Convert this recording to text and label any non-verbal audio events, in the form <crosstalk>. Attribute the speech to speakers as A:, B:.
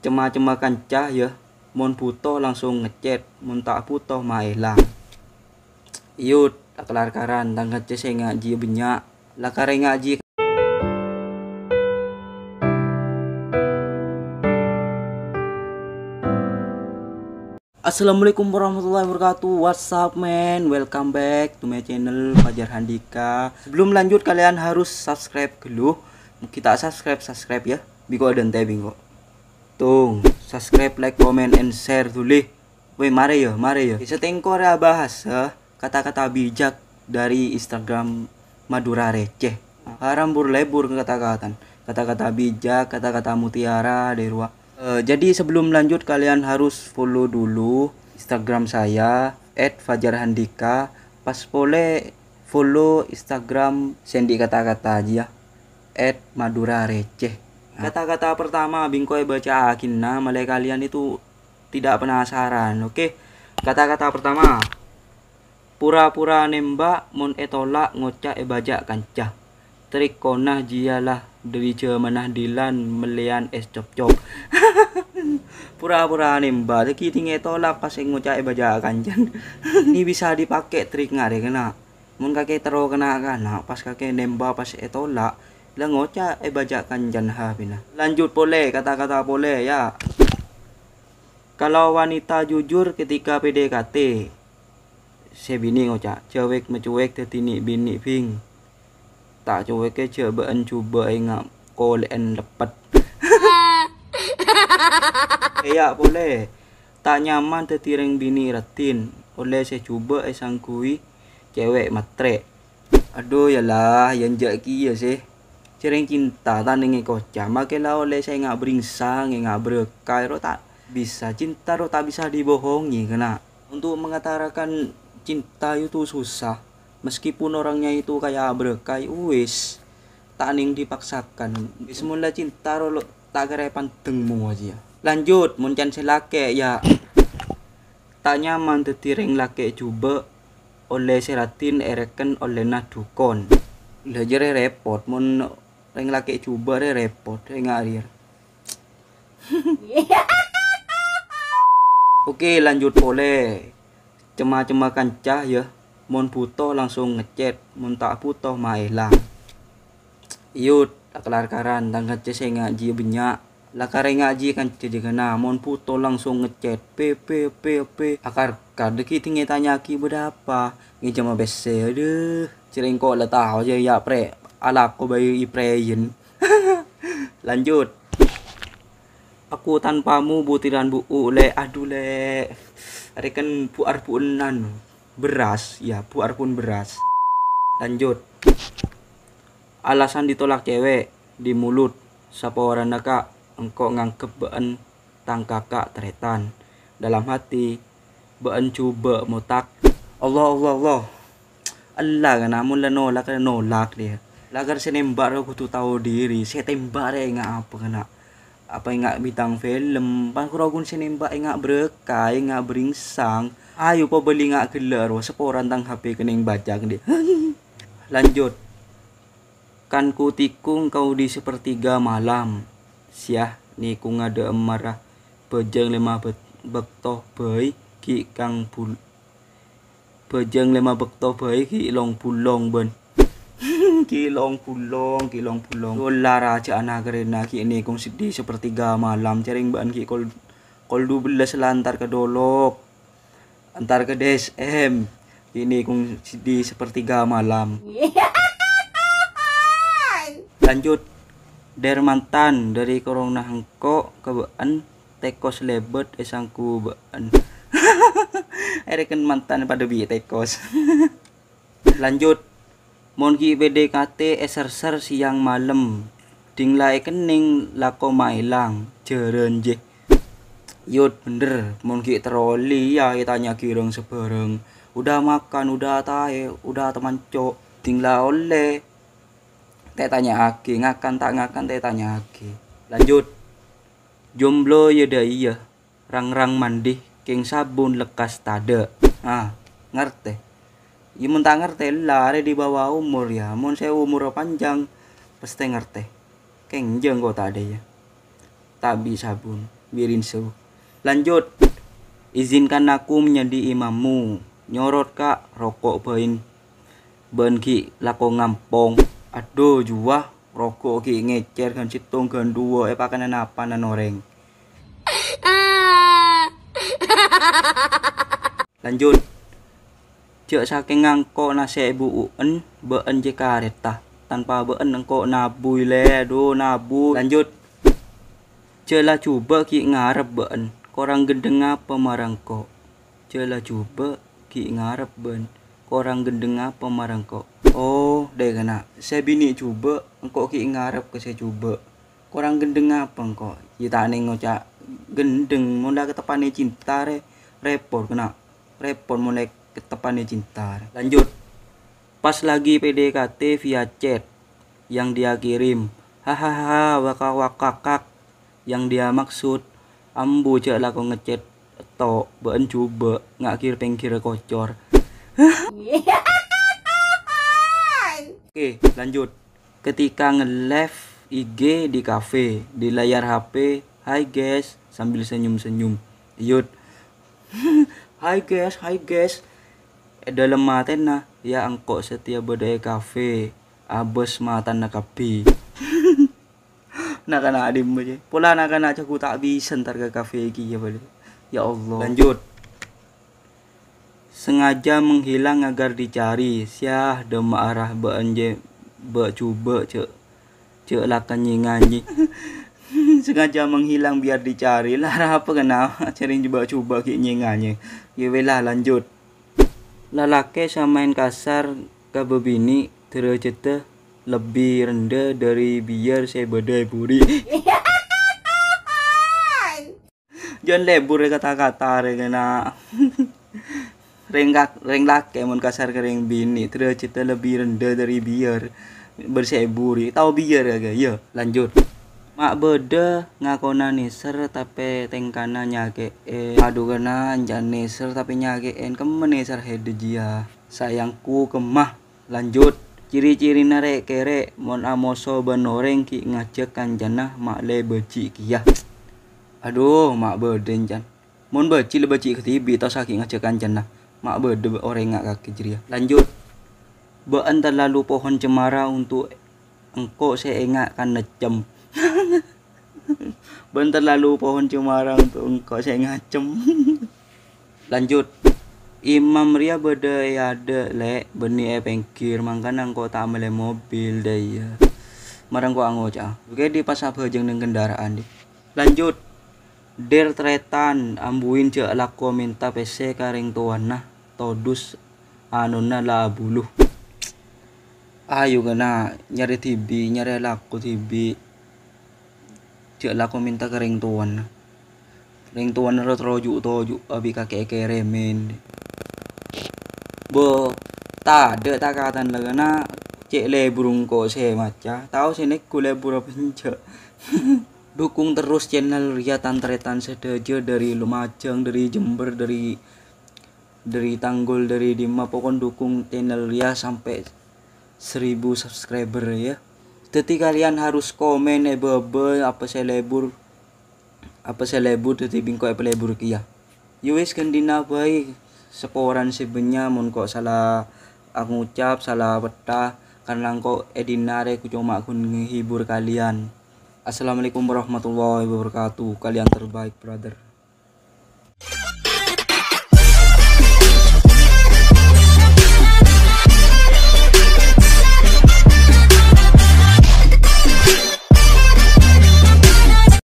A: cema-cema kancah ya mon butuh langsung ngechat, mon tak butuh mah lah, yut kelar karan dan ngecet saya ngaji ya banyak lah kare ngaji Assalamualaikum warahmatullahi wabarakatuh What's up man Welcome back to my channel Fajar Handika Sebelum lanjut kalian harus subscribe dulu Kita subscribe subscribe ya Biko dan tebing bingo tung subscribe like comment and share dulu Woi mari ya mari ya setengko ya bahas eh, kata-kata bijak dari Instagram Madura receh haram burlebur kata kata kata-kata bijak kata-kata mutiara dari ruang e, jadi sebelum lanjut kalian harus follow dulu Instagram saya at Fajar Handika Pas boleh follow Instagram Sandy kata-kata aja ya. at @madura receh. Kata-kata pertama bingkoy baca akinna mulai kalian itu tidak penasaran. Oke. Kata-kata pertama pura-pura nembak mon etolak ngocak eh, bajak kancah trik konah jialah dari jemanah dilan melian es cop cop <laughs> pura-pura nembak teki tinggi tolak pas eh, ngocak e bajak kancah <laughs> ini bisa dipakai trik ngare kena mon kakek terlalu kena kena pas kakek nembak pas etolak lah ngocak eh bajakan janha pina. Lanjut boleh kata-kata boleh ya. Kalau wanita jujur ketika PDKT, bini ngocak, cewek mecuek tetini bini ping. Tak cewek ke cobaan coba ingat kolen lepet. <laughs> Iya boleh. Tak nyaman tetiring bini retin. boleh saya cuba eh sangkui cewek matre. Aduh yalah yang jaki ya sih cireng cinta tandingi kocak make lah oleh saya nggak beringsang nggak berkah ro tak bisa cinta ro tak bisa dibohongi kena untuk mengatakan cinta itu susah meskipun orangnya itu kayak berkah wis tani nge dipaksakan semula cinta ro tak kere pantengmu aja lanjut muncan selake ya tak nyaman tetiring lake coba oleh seratin ereken oleh nadukon belajar repot mon Reng laki coba re repot, re ngarir. <laughs> Oke, lanjut boleh. Cema-cema kancah ya. Mon butuh langsung ngecet, mon tak butuh Yut, tak kelar karan dan kancah saya ngaji banyak. Lakar ngaji kan jadi kena mon puto langsung ngecet p p p p akar kadeki tinggi tanya ki berapa ngi cuma bese deh cireng kok letak aja ya pre ala ko ba yung Lanjut. Aku tanpamu butiran bu ule Aduh le. Rekan puar punan. Beras. Ya puar pun beras. Lanjut. Alasan ditolak cewek. Di mulut. Sapa warana kak. Engkau ngangkep been tang kakak teretan. Dalam hati. Been coba motak. Allah Allah Allah. Allah kan namun lah nolak nolak dia lagar senembak aku tuh tahu diri saya tembak ya nggak apa kena apa nggak bintang film pan kurang senembak nggak berkah nggak beringsang ayo kau beli nggak gelar wah seporan tang HP yang bajak deh <laughs> lanjut kan ku tikung kau di sepertiga malam siah ku ngada emarah bejeng lima bet bektoh bayi ki kang bul bejeng lima bektoh bayi ki long bulong ben kilong pulong kilong pulong dolar aja anak keren naki ini kong sedih seperti malam cering ban ki kol kol belas lantar ke dolok antar ke DSM ini kong sedih seperti malam <laughs> lanjut dari dari korong hengko keban tekos lebet esangku ban Ereken <laughs> mantan pada bi tekos <laughs> lanjut Monki PDKT eserser siang malam. Dinglai kening lako mailang. jaren je. Yud bener, monki troli ya, ya tanya kirang sebareng. Udah makan, udah tae, udah teman cok. Dingla oleh. Teh tanya aki, ngakan tak ngakan teh tanya aki. Lanjut. Jomblo ya dah iya. Rang-rang mandi, king sabun lekas tade. Ah, ngerti. Iya, mun tak ngerti lari di bawah umur ya. Mun saya umur panjang pasti ngerti. Kengjeng kok tak ada ya. tak bisa sabun birin su. Lanjut. Izinkan aku menjadi imammu. Nyorot kak rokok bain. Ben ki lako ngampong. Aduh jua rokok ki ngecer kan citung kan dua eh pakanan apa nan oreng. Ah. <laughs> Lanjut. Cek saking ngangko nasebu ibu uen been je kareta tanpa been engko nabui le do nabu lanjut Cela coba ki ngarep been korang gendeng apa marangko Cela coba ki ngarep been korang gendeng apa marangko Oh deh kena saya bini coba engko ki ngarep ke saya coba korang gendeng apa engko kita ya nengok ngocak gendeng munda ketepane cinta re repot kena repot mulai ketepane cinta lanjut pas lagi PDKT via chat yang dia kirim hahaha wakak wakakak yang dia maksud ambu cek laku ngechat atau bahan coba ngakir pengkir kocor <laughs> oke lanjut ketika nge-live IG di cafe di layar HP Hai guys sambil senyum-senyum yud <laughs> Hai guys Hai guys dalam mata nah ya angko setiap badai kafe abes mata na kapi <laughs> nak anak adim aja pula nak anak aku tak bisa ntar ke kafe lagi ya boleh. ya Allah lanjut sengaja menghilang agar dicari siah dema arah beanje becuba cek cek lakan nyinganyi <laughs> sengaja menghilang biar dicari lah apa kenapa cari coba-coba kayak nyinganyi ya lah lanjut lalake samain kasar ke bebini derajatnya lebih rendah dari biar saya badai buri jangan lebur ya kata-kata rengena <laughs> rengak reng lake mon kasar ke bini derajatnya lebih rendah dari biar berseburi tahu biar agak ya iya, lanjut mak beda ngakona niser tapi tengkana nyake aduh kena anjan niser tapi nyake en kemen niser jia sayangku kemah lanjut ciri-ciri nare kere mon amoso benoreng ki ngajak kanjana mak le beci kia aduh mak beda anjan mon beci le beci ketibi tau sakit ngajak kanjana mak bede orang ngak kaki jiria lanjut bean terlalu pohon cemara untuk engkau seingatkan necem <laughs> Bentar lalu pohon untuk engkau saya ngacem. <laughs> Lanjut. Imam ria ya ada le benih e ya pengkir mangkan angko tak amele mobil daya. Marang ko anggo cah. Oke di pas apa jeng kendaraan di. Lanjut. Der tretan ambuin cak lako minta pc karing tuan nah todus anona la buluh. Ayo kena nyari tibi nyari laku tibi cek lah aku minta ke ring tuan ring tuan ada terojuk tojuk abi kakek keremin bo tak ada tak kata lagi na cek le burung kok saya maca tahu sini ku le burung <laughs> dukung terus channel Ria Tantretan Sedaja dari Lumajang dari Jember dari dari Tanggul dari Dima pokoknya dukung channel Ria sampai seribu subscriber ya tetapi kalian harus komen eh, eh, ya bebe apa ya lebur apa lebur. Tetapi bingko apa lebur kia. Yuwis kendina baik seporan sebenya mon kok salah aku ucap salah peta karena kok edinare eh, ku cuma aku menghibur kalian. Assalamualaikum warahmatullahi wabarakatuh. Kalian terbaik, brother.